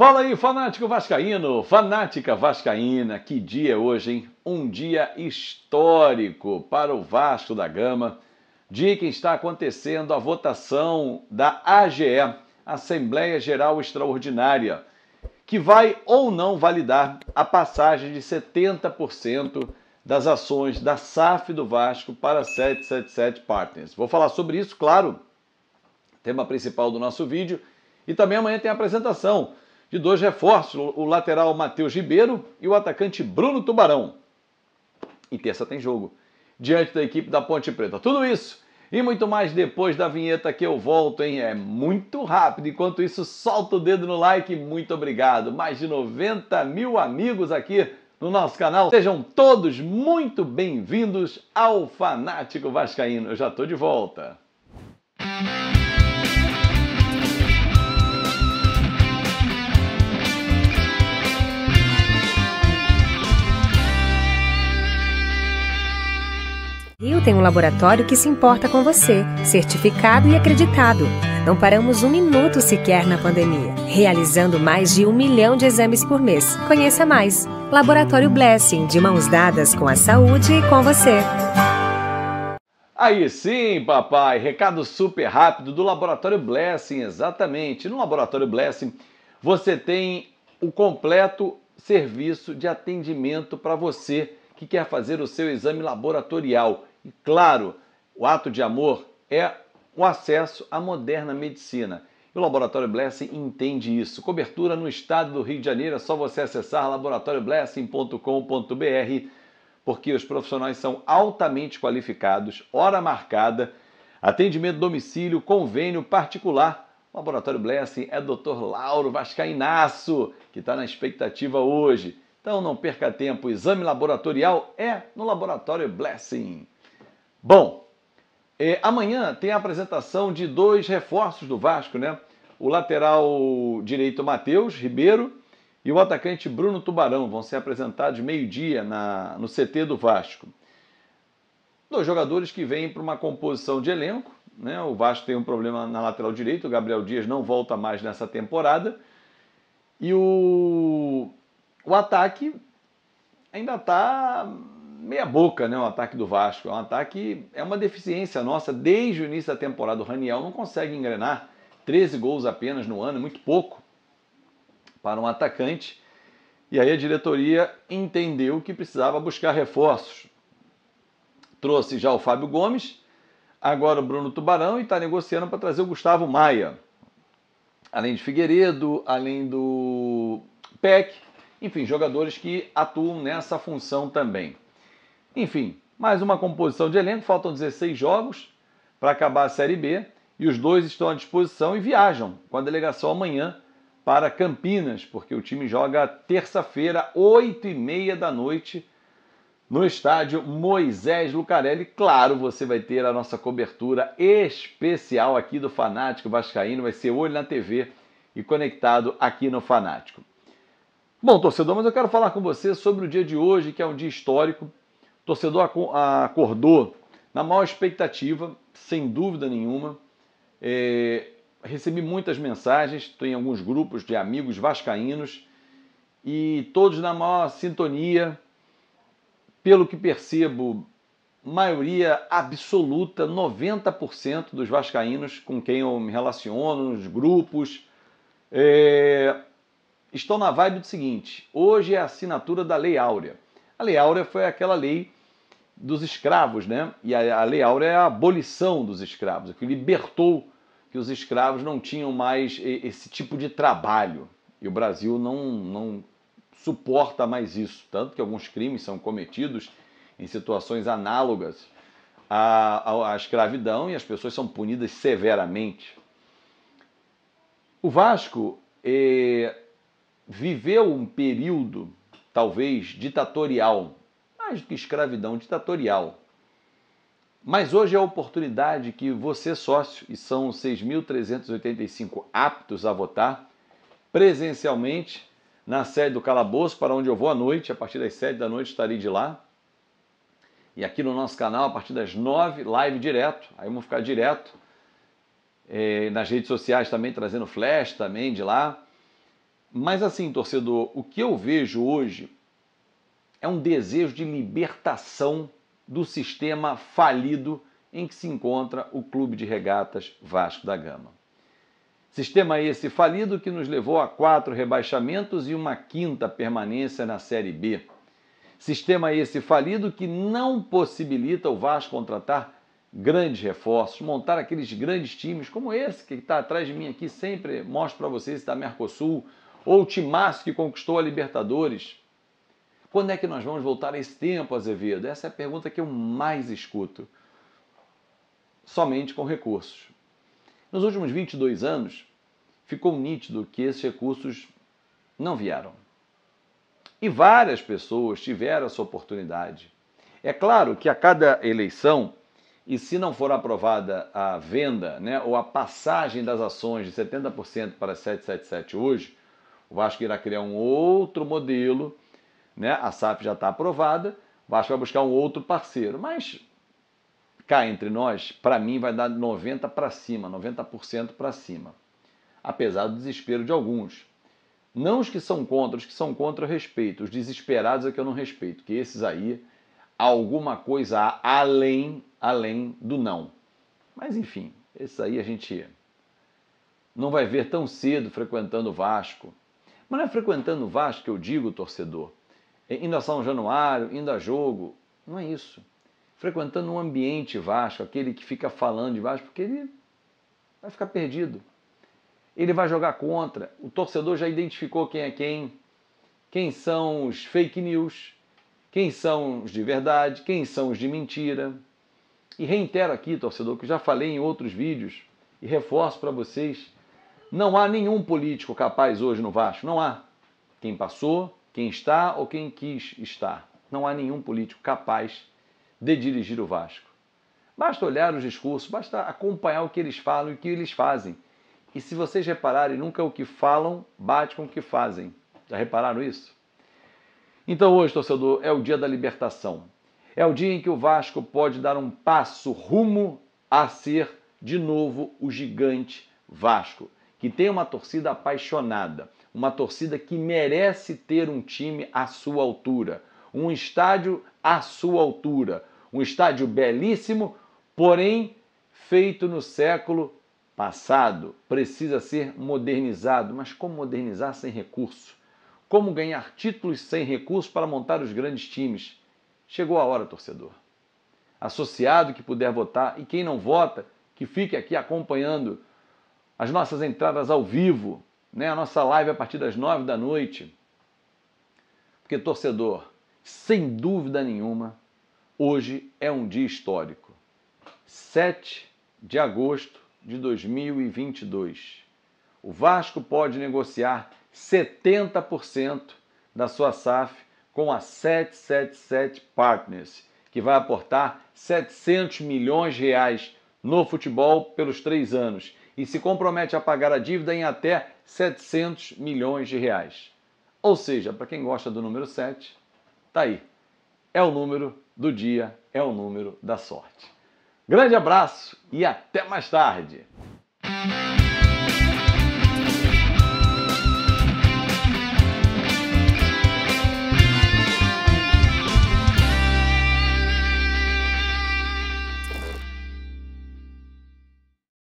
Fala aí, fanático vascaíno, fanática vascaína, que dia é hoje, hein? Um dia histórico para o Vasco da Gama, dia que está acontecendo a votação da AGE, Assembleia Geral Extraordinária, que vai ou não validar a passagem de 70% das ações da SAF do Vasco para 777 Partners. Vou falar sobre isso, claro, tema principal do nosso vídeo, e também amanhã tem a apresentação de dois reforços, o lateral Matheus Ribeiro e o atacante Bruno Tubarão. E terça tem jogo, diante da equipe da Ponte Preta. Tudo isso e muito mais depois da vinheta que eu volto, hein? É muito rápido. Enquanto isso, solta o dedo no like. Muito obrigado. Mais de 90 mil amigos aqui no nosso canal. Sejam todos muito bem-vindos ao Fanático Vascaíno. Eu já estou de volta. Rio tem um laboratório que se importa com você, certificado e acreditado. Não paramos um minuto sequer na pandemia, realizando mais de um milhão de exames por mês. Conheça mais. Laboratório Blessing, de mãos dadas com a saúde e com você. Aí sim, papai! Recado super rápido do Laboratório Blessing, exatamente. No Laboratório Blessing, você tem o completo serviço de atendimento para você que quer fazer o seu exame laboratorial e claro, o ato de amor é o acesso à moderna medicina. E o Laboratório Blessing entende isso. Cobertura no estado do Rio de Janeiro, é só você acessar laboratorioblessing.com.br, porque os profissionais são altamente qualificados, hora marcada, atendimento domicílio, convênio particular. O Laboratório Blessing é Dr. Lauro Vascainaço, que está na expectativa hoje. Então não perca tempo, o exame laboratorial é no Laboratório Blessing. Bom, é, amanhã tem a apresentação de dois reforços do Vasco, né? O lateral direito Matheus Ribeiro e o atacante Bruno Tubarão vão ser apresentados meio-dia no CT do Vasco. Dois jogadores que vêm para uma composição de elenco. Né? O Vasco tem um problema na lateral direita, o Gabriel Dias não volta mais nessa temporada. E o, o ataque ainda está meia boca, né, o ataque do Vasco. É um ataque, é uma deficiência nossa desde o início da temporada. O Raniel não consegue engrenar 13 gols apenas no ano, é muito pouco para um atacante. E aí a diretoria entendeu que precisava buscar reforços. Trouxe já o Fábio Gomes, agora o Bruno Tubarão e está negociando para trazer o Gustavo Maia. Além de Figueiredo, além do Peck, enfim, jogadores que atuam nessa função também. Enfim, mais uma composição de elenco, faltam 16 jogos para acabar a Série B e os dois estão à disposição e viajam com a delegação amanhã para Campinas, porque o time joga terça-feira, 8 e meia da noite, no estádio Moisés Lucarelli. Claro, você vai ter a nossa cobertura especial aqui do Fanático Vascaíno, vai ser olho na TV e conectado aqui no Fanático. Bom, torcedor, mas eu quero falar com você sobre o dia de hoje, que é um dia histórico torcedor acordou na maior expectativa, sem dúvida nenhuma. É, recebi muitas mensagens, estou em alguns grupos de amigos vascaínos e todos na maior sintonia. Pelo que percebo, maioria absoluta, 90% dos vascaínos com quem eu me relaciono nos grupos, é, estão na vibe do seguinte: hoje é a assinatura da Lei Áurea. A Lei Áurea foi aquela lei dos escravos, né? E a, Lei Áurea é a abolição dos escravos, o é que libertou que os escravos não tinham mais esse tipo de trabalho. E o Brasil não, não suporta mais isso, tanto que alguns crimes são cometidos em situações análogas à, à, à escravidão e as pessoas são punidas severamente. O Vasco eh, viveu um período, talvez, ditatorial mais do que escravidão ditatorial. Mas hoje é a oportunidade que você, sócio, e são 6.385 aptos a votar, presencialmente, na sede do Calabouço, para onde eu vou à noite, a partir das 7 da noite estarei de lá. E aqui no nosso canal, a partir das 9, live direto, aí vamos ficar direto. É, nas redes sociais também, trazendo flash também de lá. Mas assim, torcedor, o que eu vejo hoje é um desejo de libertação do sistema falido em que se encontra o Clube de Regatas Vasco da Gama. Sistema esse falido que nos levou a quatro rebaixamentos e uma quinta permanência na Série B. Sistema esse falido que não possibilita o Vasco contratar grandes reforços, montar aqueles grandes times como esse que está atrás de mim aqui, sempre mostro para vocês da Mercosul, ou o Timaço que conquistou a Libertadores, quando é que nós vamos voltar a esse tempo, Azevedo? Essa é a pergunta que eu mais escuto. Somente com recursos. Nos últimos 22 anos, ficou nítido que esses recursos não vieram. E várias pessoas tiveram essa oportunidade. É claro que a cada eleição, e se não for aprovada a venda né, ou a passagem das ações de 70% para 777 hoje, o Vasco irá criar um outro modelo né? A SAF já está aprovada, o Vasco vai buscar um outro parceiro, mas cá entre nós, para mim vai dar 90 para cima, 90% para cima. Apesar do desespero de alguns. Não os que são contra, os que são contra eu respeito, os desesperados é que eu não respeito, que esses aí alguma coisa há além, além do não. Mas enfim, esses aí a gente não vai ver tão cedo frequentando o Vasco. Mas não é frequentando o Vasco que eu digo, torcedor. É, indo a São Januário, indo a jogo. Não é isso. Frequentando um ambiente Vasco, aquele que fica falando de Vasco, porque ele vai ficar perdido. Ele vai jogar contra. O torcedor já identificou quem é quem, quem são os fake news, quem são os de verdade, quem são os de mentira. E reitero aqui, torcedor, que já falei em outros vídeos e reforço para vocês: não há nenhum político capaz hoje no Vasco, não há. Quem passou, quem está ou quem quis estar. Não há nenhum político capaz de dirigir o Vasco. Basta olhar os discursos, basta acompanhar o que eles falam e o que eles fazem. E se vocês repararem, nunca o que falam bate com o que fazem. Já repararam isso? Então hoje, torcedor, é o dia da libertação. É o dia em que o Vasco pode dar um passo rumo a ser de novo o gigante Vasco, que tem uma torcida apaixonada uma torcida que merece ter um time à sua altura, um estádio à sua altura, um estádio belíssimo, porém feito no século passado, precisa ser modernizado. Mas como modernizar sem recurso? Como ganhar títulos sem recurso para montar os grandes times? Chegou a hora, torcedor. Associado que puder votar e quem não vota, que fique aqui acompanhando as nossas entradas ao vivo né, a nossa live é a partir das nove da noite. Porque, torcedor, sem dúvida nenhuma, hoje é um dia histórico. 7 de agosto de 2022. O Vasco pode negociar 70% da sua SAF com a 777 Partners, que vai aportar 700 milhões de reais no futebol pelos três anos e se compromete a pagar a dívida em até 700 milhões de reais. Ou seja, para quem gosta do número 7, tá aí. É o número do dia, é o número da sorte. Grande abraço e até mais tarde.